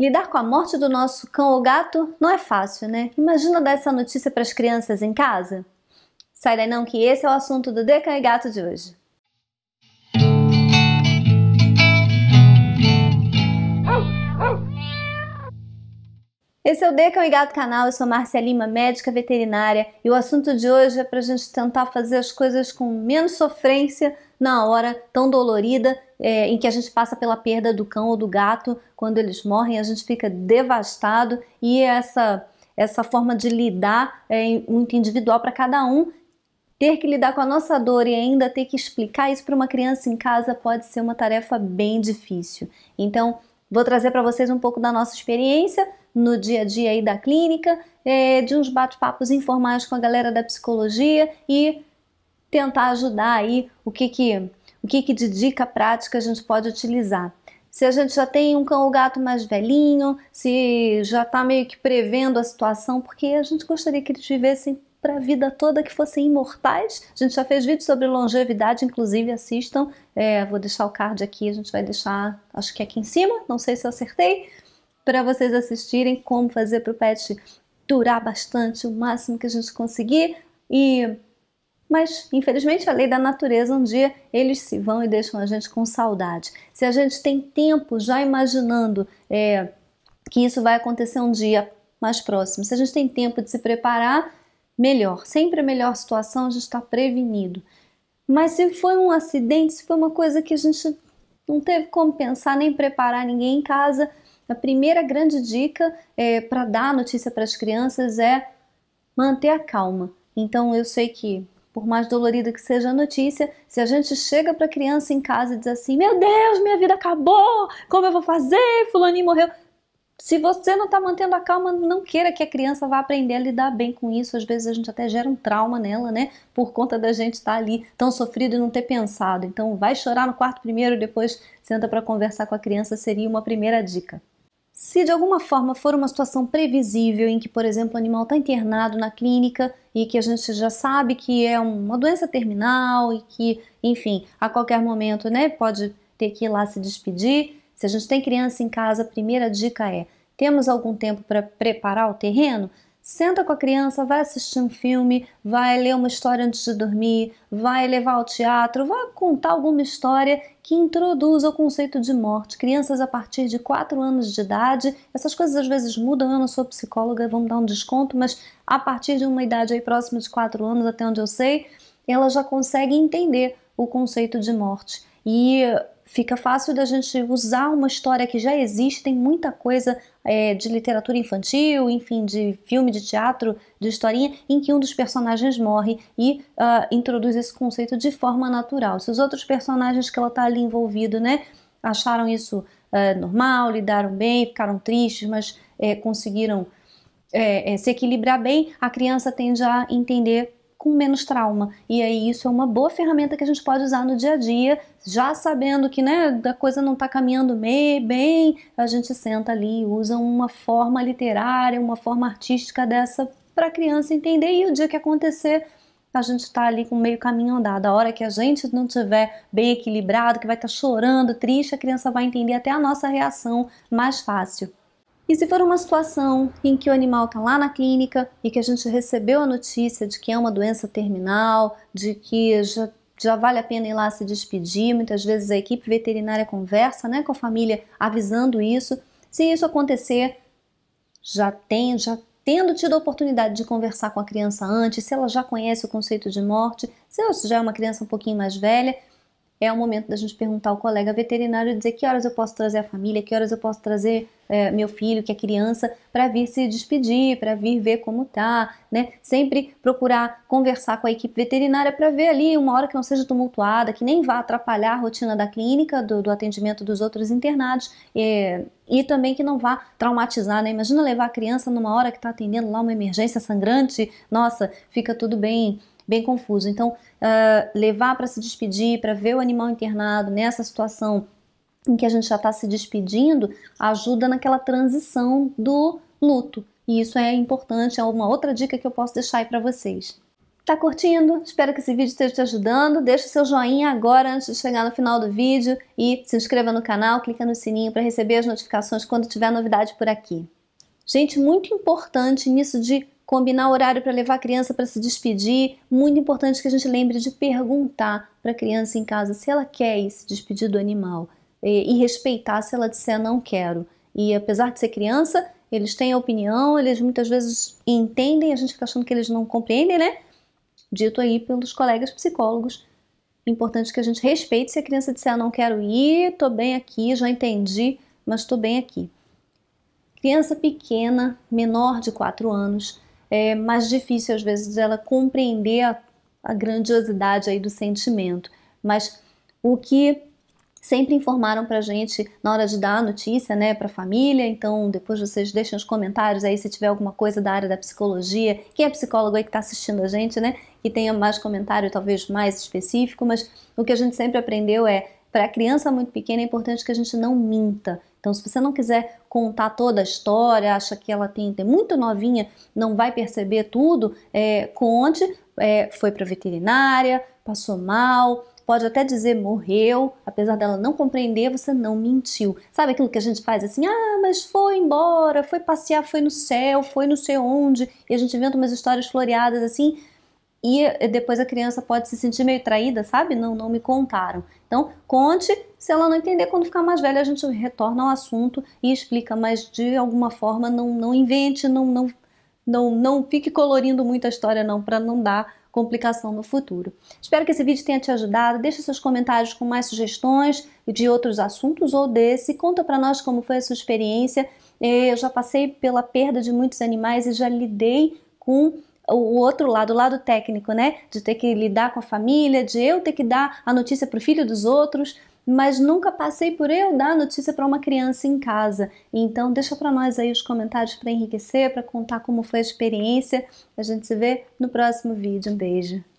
Lidar com a morte do nosso cão ou gato não é fácil, né? Imagina dar essa notícia para as crianças em casa? Sai daí não que esse é o assunto do Decan e Gato de hoje. Esse é o Decan e Gato Canal, eu sou Marcia Lima, médica veterinária, e o assunto de hoje é para a gente tentar fazer as coisas com menos sofrência na hora tão dolorida é, em que a gente passa pela perda do cão ou do gato, quando eles morrem, a gente fica devastado e essa essa forma de lidar é muito individual para cada um. Ter que lidar com a nossa dor e ainda ter que explicar isso para uma criança em casa pode ser uma tarefa bem difícil. Então, vou trazer para vocês um pouco da nossa experiência no dia a dia aí da clínica, é, de uns bate-papos informais com a galera da psicologia e tentar ajudar aí o que que, o que, que de dica prática a gente pode utilizar. Se a gente já tem um cão ou gato mais velhinho, se já está meio que prevendo a situação, porque a gente gostaria que eles vivessem para a vida toda, que fossem imortais. A gente já fez vídeo sobre longevidade, inclusive assistam. É, vou deixar o card aqui, a gente vai deixar, acho que aqui em cima, não sei se eu acertei, para vocês assistirem como fazer para o pet durar bastante, o máximo que a gente conseguir. E mas, infelizmente, a lei da natureza, um dia eles se vão e deixam a gente com saudade. Se a gente tem tempo já imaginando é, que isso vai acontecer um dia mais próximo, se a gente tem tempo de se preparar, melhor. Sempre a melhor situação a gente está prevenido. Mas se foi um acidente, se foi uma coisa que a gente não teve como pensar nem preparar ninguém em casa, a primeira grande dica é, para dar notícia para as crianças é manter a calma. Então eu sei que por mais dolorida que seja a notícia, se a gente chega para a criança em casa e diz assim: Meu Deus, minha vida acabou, como eu vou fazer? Fulaninho morreu. Se você não está mantendo a calma, não queira que a criança vá aprender a lidar bem com isso. Às vezes a gente até gera um trauma nela, né? Por conta da gente estar tá ali tão sofrido e não ter pensado. Então, vai chorar no quarto primeiro, depois senta para conversar com a criança, seria uma primeira dica. Se de alguma forma for uma situação previsível, em que, por exemplo, o animal está internado na clínica e que a gente já sabe que é uma doença terminal e que, enfim, a qualquer momento né, pode ter que ir lá se despedir. Se a gente tem criança em casa, a primeira dica é: temos algum tempo para preparar o terreno? Senta com a criança, vai assistir um filme, vai ler uma história antes de dormir, vai levar ao teatro, vai contar alguma história que introduza o conceito de morte. Crianças a partir de 4 anos de idade, essas coisas às vezes mudam, eu não sou psicóloga, vamos dar um desconto, mas a partir de uma idade aí próxima de 4 anos, até onde eu sei, ela já consegue entender o conceito de morte. E fica fácil da gente usar uma história que já existe, tem muita coisa é, de literatura infantil, enfim, de filme, de teatro, de historinha, em que um dos personagens morre e uh, introduz esse conceito de forma natural. Se os outros personagens que ela está ali envolvido, né, acharam isso uh, normal, lidaram bem, ficaram tristes, mas é, conseguiram é, é se equilibrar bem, a criança tende a entender com menos trauma. E aí isso é uma boa ferramenta que a gente pode usar no dia a dia, já sabendo que né, a coisa não está caminhando bem, a gente senta ali e usa uma forma literária, uma forma artística dessa para a criança entender e o dia que acontecer a gente está ali com meio caminho andado. A hora que a gente não tiver bem equilibrado, que vai estar tá chorando, triste, a criança vai entender até a nossa reação mais fácil. E se for uma situação em que o animal está lá na clínica e que a gente recebeu a notícia de que é uma doença terminal, de que já, já vale a pena ir lá se despedir, muitas vezes a equipe veterinária conversa né, com a família avisando isso. Se isso acontecer, já tem, já tendo tido a oportunidade de conversar com a criança antes, se ela já conhece o conceito de morte, se ela já é uma criança um pouquinho mais velha, é o momento da gente perguntar ao colega veterinário dizer que horas eu posso trazer a família, que horas eu posso trazer é, meu filho, que é criança, para vir se despedir, para vir ver como tá, né? Sempre procurar conversar com a equipe veterinária para ver ali uma hora que não seja tumultuada, que nem vá atrapalhar a rotina da clínica, do, do atendimento dos outros internados é, e também que não vá traumatizar, né? Imagina levar a criança numa hora que está atendendo lá uma emergência sangrante, nossa, fica tudo bem bem confuso. Então, uh, levar para se despedir, para ver o animal internado nessa situação em que a gente já está se despedindo, ajuda naquela transição do luto. E isso é importante, é uma outra dica que eu posso deixar aí para vocês. Tá curtindo? Espero que esse vídeo esteja te ajudando. Deixa o seu joinha agora antes de chegar no final do vídeo e se inscreva no canal, clica no sininho para receber as notificações quando tiver novidade por aqui. Gente, muito importante nisso de combinar horário para levar a criança para se despedir. Muito importante que a gente lembre de perguntar para a criança em casa se ela quer se despedir do animal e, e respeitar se ela disser não quero. E apesar de ser criança, eles têm a opinião, eles muitas vezes entendem, a gente fica achando que eles não compreendem, né? Dito aí pelos colegas psicólogos. Importante que a gente respeite se a criança disser não quero ir, tô bem aqui, já entendi, mas tô bem aqui. Criança pequena, menor de 4 anos, é mais difícil às vezes ela compreender a, a grandiosidade aí do sentimento. Mas o que sempre informaram pra gente na hora de dar a notícia, né, pra família, então depois vocês deixem os comentários aí se tiver alguma coisa da área da psicologia, quem é psicólogo aí que tá assistindo a gente, né, que tenha mais comentário talvez mais específico, mas o que a gente sempre aprendeu é, para criança muito pequena é importante que a gente não minta, então, se você não quiser contar toda a história, acha que ela tem, tem muito novinha, não vai perceber tudo, é, conte. É, foi para veterinária, passou mal, pode até dizer morreu, apesar dela não compreender, você não mentiu. Sabe aquilo que a gente faz assim, ah, mas foi embora, foi passear, foi no céu, foi não sei onde, e a gente inventa umas histórias floreadas assim, e eh, depois a criança pode se sentir meio traída, sabe? Não, não me contaram. Então, conte, se ela não entender, quando ficar mais velha, a gente retorna ao assunto e explica, mas de alguma forma não, não invente, não, não, não, não fique colorindo muito a história não, para não dar complicação no futuro. Espero que esse vídeo tenha te ajudado. Deixe seus comentários com mais sugestões de outros assuntos ou desse. Conta para nós como foi a sua experiência. Eh, eu já passei pela perda de muitos animais e já lidei com o outro lado, o lado técnico, né? De ter que lidar com a família, de eu ter que dar a notícia para o filho dos outros, mas nunca passei por eu dar a notícia para uma criança em casa. Então deixa para nós aí os comentários para enriquecer, para contar como foi a experiência. A gente se vê no próximo vídeo. Um beijo.